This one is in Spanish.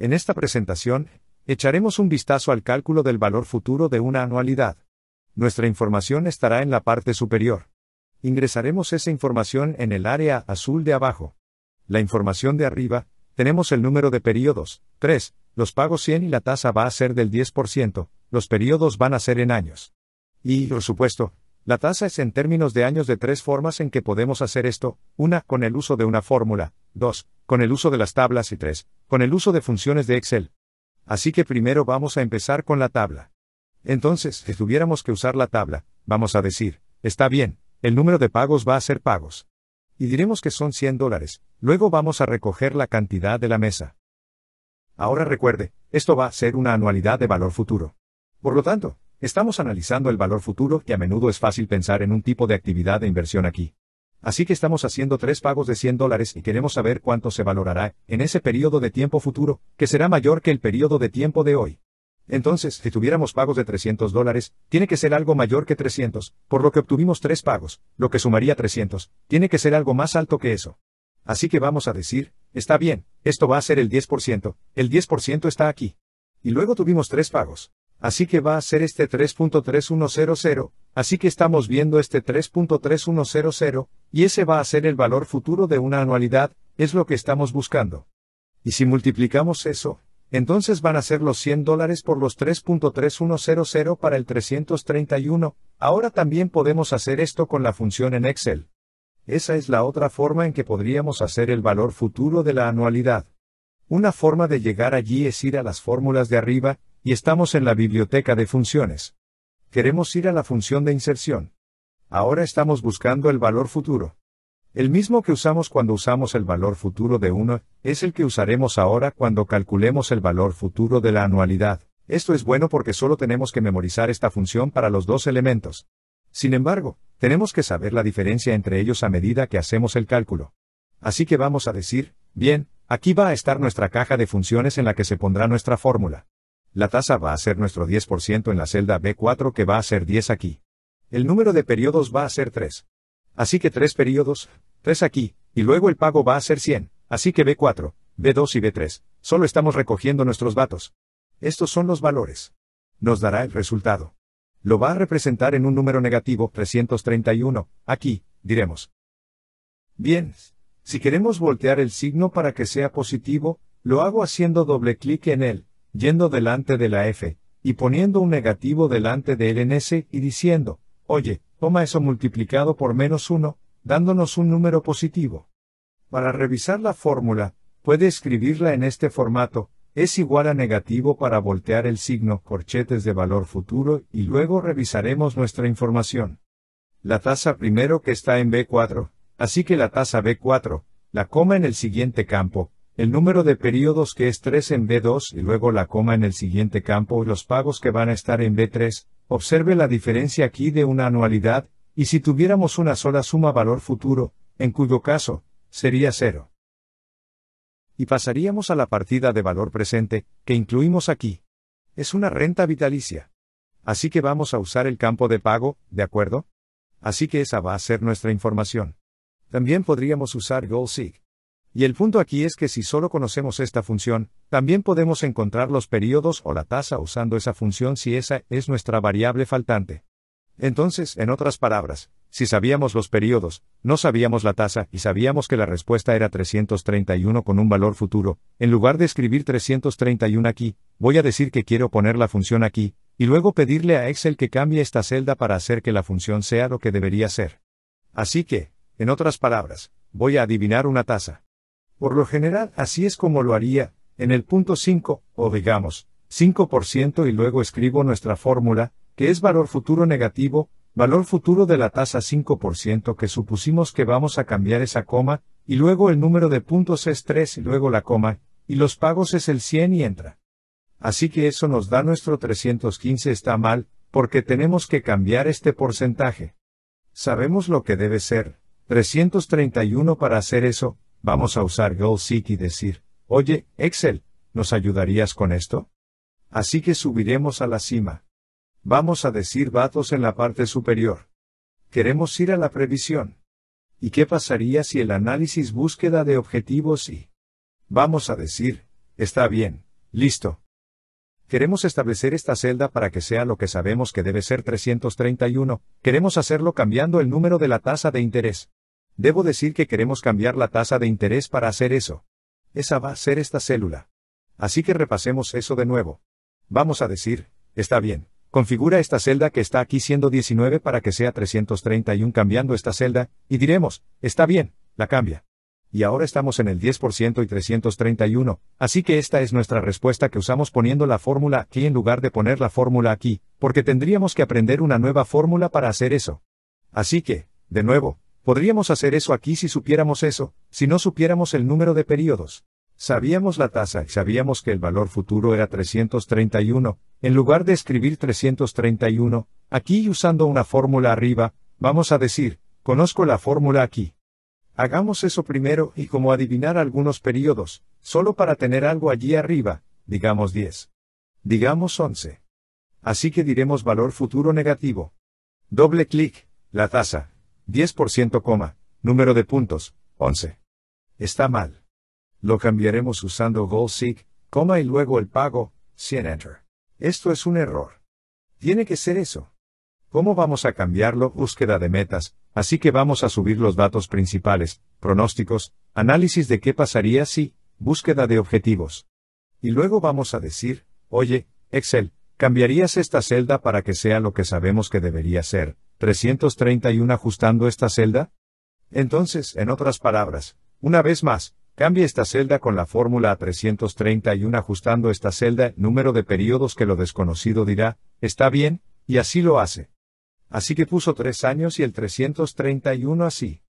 En esta presentación, echaremos un vistazo al cálculo del valor futuro de una anualidad. Nuestra información estará en la parte superior. Ingresaremos esa información en el área azul de abajo. La información de arriba, tenemos el número de periodos, 3, los pagos 100 y la tasa va a ser del 10%, los periodos van a ser en años. Y, por supuesto, la tasa es en términos de años de tres formas en que podemos hacer esto, una, con el uso de una fórmula, 2. Con el uso de las tablas y 3. Con el uso de funciones de Excel. Así que primero vamos a empezar con la tabla. Entonces, si tuviéramos que usar la tabla, vamos a decir, está bien, el número de pagos va a ser pagos. Y diremos que son 100 dólares, luego vamos a recoger la cantidad de la mesa. Ahora recuerde, esto va a ser una anualidad de valor futuro. Por lo tanto, estamos analizando el valor futuro y a menudo es fácil pensar en un tipo de actividad de inversión aquí. Así que estamos haciendo tres pagos de 100 dólares y queremos saber cuánto se valorará en ese periodo de tiempo futuro, que será mayor que el periodo de tiempo de hoy. Entonces, si tuviéramos pagos de 300 dólares, tiene que ser algo mayor que 300, por lo que obtuvimos tres pagos, lo que sumaría 300, tiene que ser algo más alto que eso. Así que vamos a decir, está bien, esto va a ser el 10%, el 10% está aquí. Y luego tuvimos tres pagos así que va a ser este 3.3100, así que estamos viendo este 3.3100, y ese va a ser el valor futuro de una anualidad, es lo que estamos buscando. Y si multiplicamos eso, entonces van a ser los 100 dólares por los 3.3100 para el 331, ahora también podemos hacer esto con la función en Excel. Esa es la otra forma en que podríamos hacer el valor futuro de la anualidad. Una forma de llegar allí es ir a las fórmulas de arriba, y estamos en la biblioteca de funciones. Queremos ir a la función de inserción. Ahora estamos buscando el valor futuro. El mismo que usamos cuando usamos el valor futuro de 1, es el que usaremos ahora cuando calculemos el valor futuro de la anualidad. Esto es bueno porque solo tenemos que memorizar esta función para los dos elementos. Sin embargo, tenemos que saber la diferencia entre ellos a medida que hacemos el cálculo. Así que vamos a decir, bien, aquí va a estar nuestra caja de funciones en la que se pondrá nuestra fórmula. La tasa va a ser nuestro 10% en la celda B4 que va a ser 10 aquí. El número de periodos va a ser 3. Así que 3 periodos, 3 aquí, y luego el pago va a ser 100, así que B4, B2 y B3, solo estamos recogiendo nuestros datos. Estos son los valores. Nos dará el resultado. Lo va a representar en un número negativo 331, aquí, diremos. Bien, si queremos voltear el signo para que sea positivo, lo hago haciendo doble clic en él, yendo delante de la F, y poniendo un negativo delante de lns en S, y diciendo, oye, toma eso multiplicado por menos 1, dándonos un número positivo. Para revisar la fórmula, puede escribirla en este formato, es igual a negativo para voltear el signo corchetes de valor futuro y luego revisaremos nuestra información. La tasa primero que está en B4, así que la tasa B4, la coma en el siguiente campo, el número de periodos que es 3 en B2 y luego la coma en el siguiente campo y los pagos que van a estar en B3, observe la diferencia aquí de una anualidad, y si tuviéramos una sola suma valor futuro, en cuyo caso, sería cero. Y pasaríamos a la partida de valor presente, que incluimos aquí. Es una renta vitalicia. Así que vamos a usar el campo de pago, ¿de acuerdo? Así que esa va a ser nuestra información. También podríamos usar GoalSeek. Y el punto aquí es que si solo conocemos esta función, también podemos encontrar los periodos o la tasa usando esa función si esa es nuestra variable faltante. Entonces, en otras palabras, si sabíamos los periodos, no sabíamos la tasa y sabíamos que la respuesta era 331 con un valor futuro, en lugar de escribir 331 aquí, voy a decir que quiero poner la función aquí, y luego pedirle a Excel que cambie esta celda para hacer que la función sea lo que debería ser. Así que, en otras palabras, voy a adivinar una tasa. Por lo general, así es como lo haría, en el punto 5, o digamos, 5% y luego escribo nuestra fórmula, que es valor futuro negativo, valor futuro de la tasa 5% que supusimos que vamos a cambiar esa coma, y luego el número de puntos es 3 y luego la coma, y los pagos es el 100 y entra. Así que eso nos da nuestro 315 está mal, porque tenemos que cambiar este porcentaje. Sabemos lo que debe ser, 331 para hacer eso, vamos a usar GoalSeek y decir, oye, Excel, ¿nos ayudarías con esto? Así que subiremos a la cima. Vamos a decir datos en la parte superior. Queremos ir a la previsión. ¿Y qué pasaría si el análisis búsqueda de objetivos y... Vamos a decir, está bien, listo. Queremos establecer esta celda para que sea lo que sabemos que debe ser 331, queremos hacerlo cambiando el número de la tasa de interés. Debo decir que queremos cambiar la tasa de interés para hacer eso. Esa va a ser esta célula. Así que repasemos eso de nuevo. Vamos a decir, está bien, configura esta celda que está aquí siendo 19 para que sea 331 cambiando esta celda, y diremos, está bien, la cambia. Y ahora estamos en el 10% y 331, así que esta es nuestra respuesta que usamos poniendo la fórmula aquí en lugar de poner la fórmula aquí, porque tendríamos que aprender una nueva fórmula para hacer eso. Así que, de nuevo, Podríamos hacer eso aquí si supiéramos eso, si no supiéramos el número de periodos. Sabíamos la tasa y sabíamos que el valor futuro era 331, en lugar de escribir 331, aquí usando una fórmula arriba, vamos a decir, conozco la fórmula aquí. Hagamos eso primero y como adivinar algunos periodos, solo para tener algo allí arriba, digamos 10. Digamos 11. Así que diremos valor futuro negativo. Doble clic, la tasa, 10% coma, número de puntos, 11. Está mal. Lo cambiaremos usando Seek, coma y luego el pago, 100 Enter. Esto es un error. Tiene que ser eso. ¿Cómo vamos a cambiarlo? Búsqueda de metas, así que vamos a subir los datos principales, pronósticos, análisis de qué pasaría si, búsqueda de objetivos. Y luego vamos a decir, oye, Excel, cambiarías esta celda para que sea lo que sabemos que debería ser, 331 ajustando esta celda? Entonces, en otras palabras, una vez más, cambie esta celda con la fórmula a 331 ajustando esta celda, número de periodos que lo desconocido dirá, está bien, y así lo hace. Así que puso tres años y el 331 así.